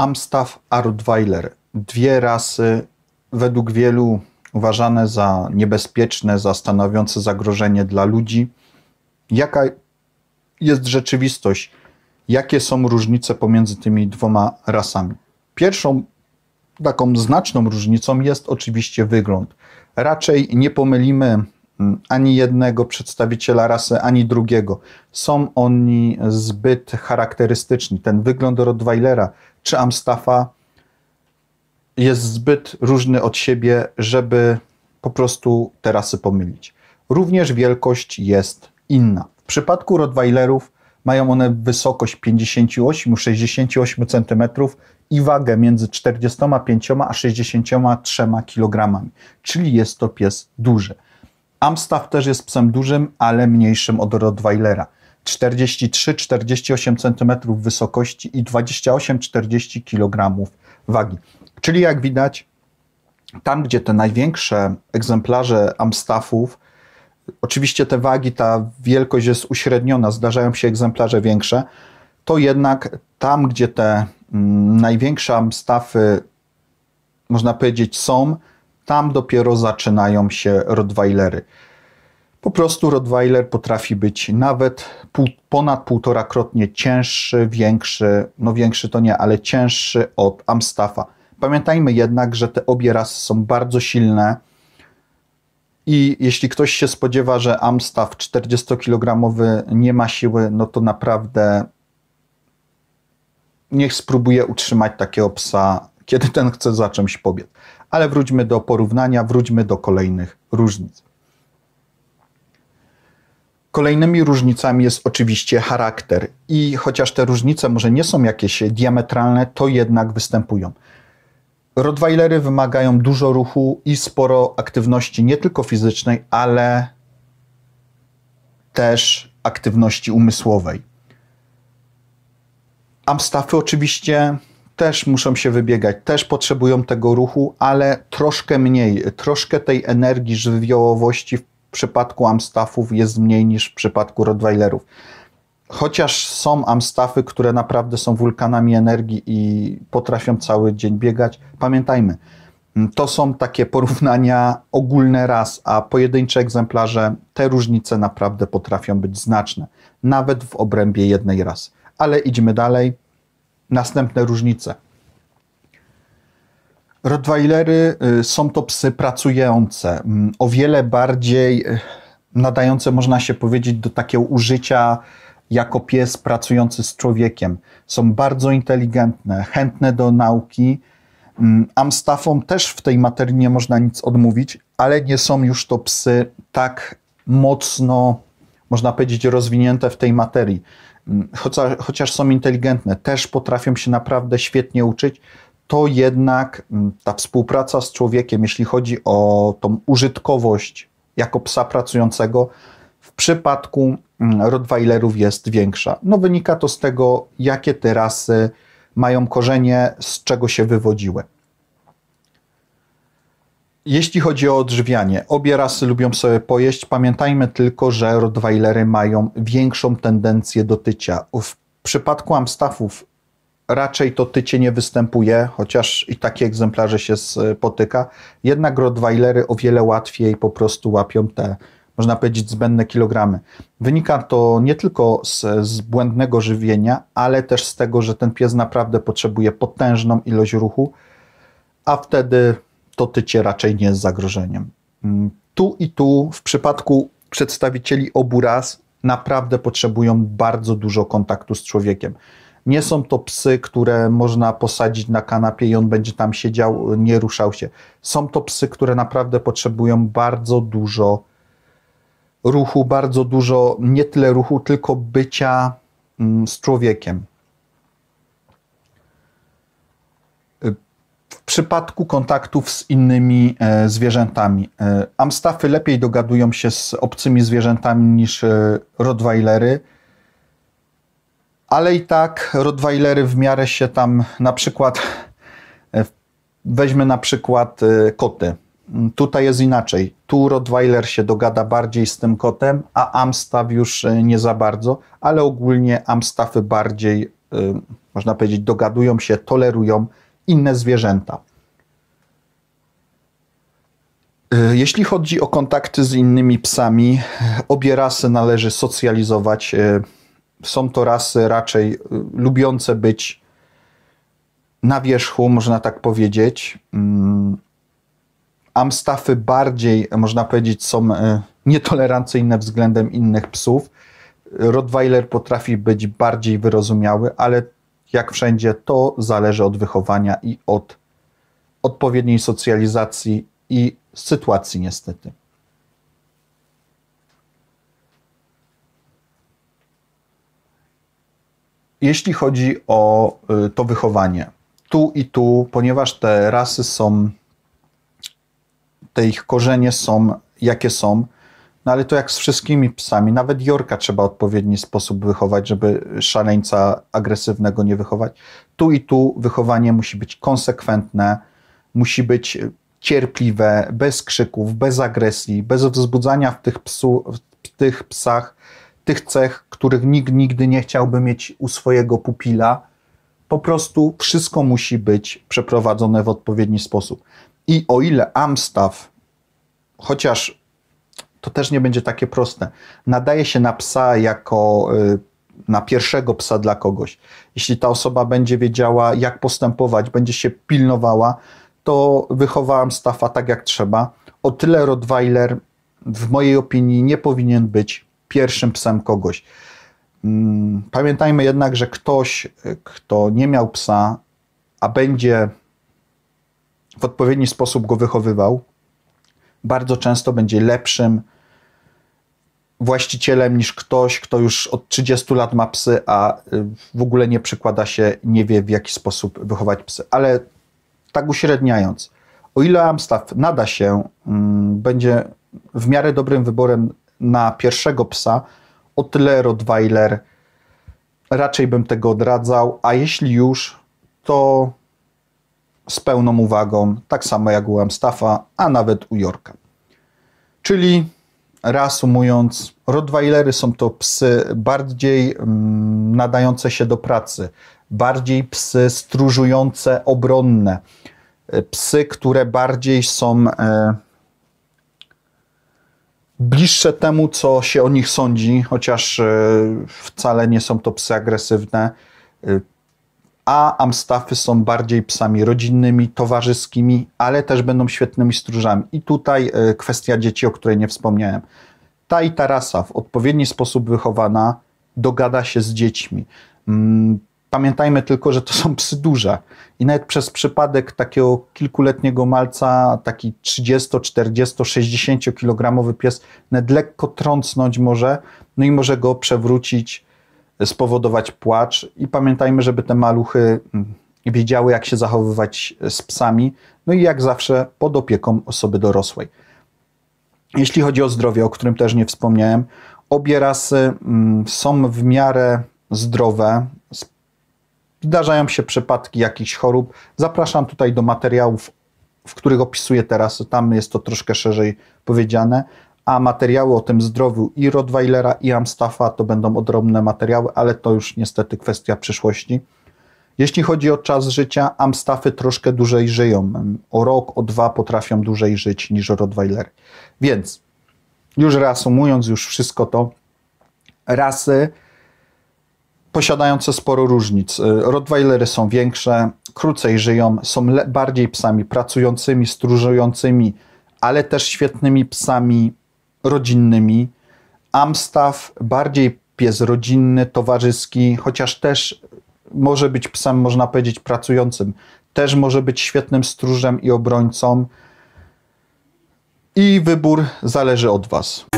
Amstaff Arudweiler. Dwie rasy według wielu uważane za niebezpieczne, za stanowiące zagrożenie dla ludzi. Jaka jest rzeczywistość? Jakie są różnice pomiędzy tymi dwoma rasami? Pierwszą taką znaczną różnicą jest oczywiście wygląd. Raczej nie pomylimy ani jednego przedstawiciela rasy, ani drugiego. Są oni zbyt charakterystyczni. Ten wygląd Rottweilera czy Amstaffa jest zbyt różny od siebie, żeby po prostu te rasy pomylić. Również wielkość jest inna. W przypadku Rottweilerów mają one wysokość 58-68 cm i wagę między 45 a 63 kg, czyli jest to pies duży. Amstaff też jest psem dużym, ale mniejszym od Rottweilera. 43-48 cm wysokości i 28-40 kg wagi. Czyli jak widać, tam gdzie te największe egzemplarze Amstaffów, oczywiście te wagi, ta wielkość jest uśredniona, zdarzają się egzemplarze większe, to jednak tam gdzie te mm, największe Amstaffy, można powiedzieć, są, tam dopiero zaczynają się Rottweilery. Po prostu Rottweiler potrafi być nawet pół, ponad półtorakrotnie cięższy, większy, no większy to nie, ale cięższy od Amstaffa. Pamiętajmy jednak, że te obie rasy są bardzo silne i jeśli ktoś się spodziewa, że Amstaff 40kg nie ma siły, no to naprawdę niech spróbuje utrzymać takiego psa, kiedy ten chce za czymś pobiec ale wróćmy do porównania, wróćmy do kolejnych różnic. Kolejnymi różnicami jest oczywiście charakter i chociaż te różnice może nie są jakieś diametralne, to jednak występują. Rottweilery wymagają dużo ruchu i sporo aktywności, nie tylko fizycznej, ale też aktywności umysłowej. Amstaffy oczywiście też muszą się wybiegać, też potrzebują tego ruchu, ale troszkę mniej, troszkę tej energii żywiołowości w przypadku amstaffów jest mniej niż w przypadku rottweilerów. Chociaż są amstaffy, które naprawdę są wulkanami energii i potrafią cały dzień biegać, pamiętajmy, to są takie porównania ogólne raz, a pojedyncze egzemplarze te różnice naprawdę potrafią być znaczne, nawet w obrębie jednej raz. Ale idźmy dalej następne różnice. Rottweilery y, są to psy pracujące, mm, o wiele bardziej y, nadające, można się powiedzieć, do takiego użycia jako pies pracujący z człowiekiem. Są bardzo inteligentne, chętne do nauki. Mm, Amstaffom też w tej materii nie można nic odmówić, ale nie są już to psy tak mocno, można powiedzieć, rozwinięte w tej materii chociaż, są inteligentne, też potrafią się naprawdę świetnie uczyć, to jednak mm, ta współpraca z człowiekiem, jeśli chodzi o tą użytkowość jako psa pracującego, w przypadku mm, Rottweilerów jest większa. No wynika to z tego, jakie te rasy mają korzenie, z czego się wywodziły. Jeśli chodzi o odżywianie, obie rasy lubią sobie pojeść. Pamiętajmy tylko, że Rottweilery mają większą tendencję do tycia. W przypadku Amstaffów raczej to tycie nie występuje, chociaż i takie egzemplarze się spotyka. E, Jednak Rottweilery o wiele łatwiej po prostu łapią te, można powiedzieć, zbędne kilogramy. Wynika to nie tylko z, z błędnego żywienia, ale też z tego, że ten pies naprawdę potrzebuje potężną ilość ruchu, a wtedy tycie raczej nie jest zagrożeniem. Mm, tu i tu w przypadku przedstawicieli obu ras naprawdę potrzebują bardzo dużo kontaktu z człowiekiem. Nie są to psy, które można posadzić na kanapie i on będzie tam siedział, nie ruszał się. Są to psy, które naprawdę potrzebują bardzo dużo ruchu, bardzo dużo nie tyle ruchu, tylko bycia mm, z człowiekiem. przypadku kontaktów z innymi e, zwierzętami. E, amstafy lepiej dogadują się z obcymi zwierzętami niż e, rottweilery, ale i tak rottweilery w miarę się tam na przykład, weźmy na przykład koty. Mm, tutaj jest inaczej. Tu Rottweiler się dogada bardziej z tym kotem, a amstaw już nie za bardzo, ale ogólnie amstafy bardziej, można powiedzieć, dogadują się, tolerują inne zwierzęta. E, jeśli chodzi o kontakty z innymi psami, obie rasy należy socjalizować. E, są to rasy raczej e, lubiące być na wierzchu, można tak powiedzieć. Mm, amstafy bardziej, można powiedzieć, są nietolerancyjne względem innych psów. Rottweiler potrafi być bardziej wyrozumiały, ale jak wszędzie, to zależy od wychowania i od odpowiedniej socjalizacji i sytuacji, niestety. Jeśli chodzi o y, to wychowanie, tu i tu, ponieważ te rasy są, te ich korzenie są, jakie są, no ale to jak z wszystkimi psami, nawet Jorka trzeba w odpowiedni sposób wychować, żeby szaleńca agresywnego nie wychować. Tu i tu wychowanie musi być konsekwentne, musi być cierpliwe, bez krzyków, bez agresji, bez wzbudzania w tych, psu, w tych psach tych cech, których nikt nigdy nie chciałby mieć u swojego pupila. Po prostu wszystko musi być przeprowadzone w odpowiedni sposób. I o ile Amstaff, chociaż to też nie będzie takie proste. Nadaje się na psa jako y, na pierwszego psa dla kogoś. Jeśli ta osoba będzie wiedziała, jak postępować, będzie się pilnowała, to wychowałam stafa tak jak trzeba. O tyle Rottweiler, w mojej opinii, nie powinien być pierwszym psem kogoś. Mm, pamiętajmy jednak, że ktoś, kto nie miał psa, a będzie w odpowiedni sposób go wychowywał, bardzo często będzie lepszym właścicielem niż ktoś, kto już od 30 lat ma psy, a y, w ogóle nie przykłada się, nie wie w jaki sposób wychować psy. Ale tak uśredniając, o ile Amstaff nada się, mm, będzie w miarę dobrym wyborem na pierwszego psa, o tyle Rottweiler raczej bym tego odradzał, a jeśli już, to z pełną uwagą, tak samo jak u Amstaffa, a nawet u Yorka. Czyli reasumując, Rottweilery są to psy bardziej mm, nadające się do pracy, bardziej psy stróżujące, obronne, e, psy, które bardziej są e, bliższe temu, co się o nich sądzi, chociaż e, wcale nie są to psy agresywne. E, a amstafy są bardziej psami rodzinnymi, towarzyskimi, ale też będą świetnymi stróżami. I tutaj e, kwestia dzieci, o której nie wspomniałem. Ta i ta rasa w odpowiedni sposób wychowana dogada się z dziećmi. Mm, pamiętajmy tylko, że to są psy duże i nawet przez przypadek takiego kilkuletniego malca, taki 30, 40, 60 kilogramowy pies, nawet lekko trącnąć może, no i może go przewrócić, spowodować płacz. I pamiętajmy, żeby te maluchy mm, wiedziały, jak się zachowywać e, z psami, no i jak zawsze pod opieką osoby dorosłej. Jeśli chodzi o zdrowie, o którym też nie wspomniałem, obie rasy mm, są w miarę zdrowe. Zdarzają się przypadki jakichś chorób. Zapraszam tutaj do materiałów, w których opisuję teraz. Tam jest to troszkę szerzej powiedziane a materiały o tym zdrowiu i Rottweilera, i Amstaffa to będą odrobne materiały, ale to już niestety kwestia przyszłości. Jeśli chodzi o czas życia, Amstaffy troszkę dłużej żyją. O rok, o dwa potrafią dłużej żyć niż Rottweiler. Więc, już reasumując już wszystko to, rasy posiadające sporo różnic. Rottweilery są większe, krócej żyją, są bardziej psami pracującymi, stróżującymi, ale też świetnymi psami rodzinnymi. Amstaff bardziej pies rodzinny, towarzyski, chociaż też może być psem, można powiedzieć, pracującym. Też może być świetnym stróżem i obrońcą. I wybór zależy od Was.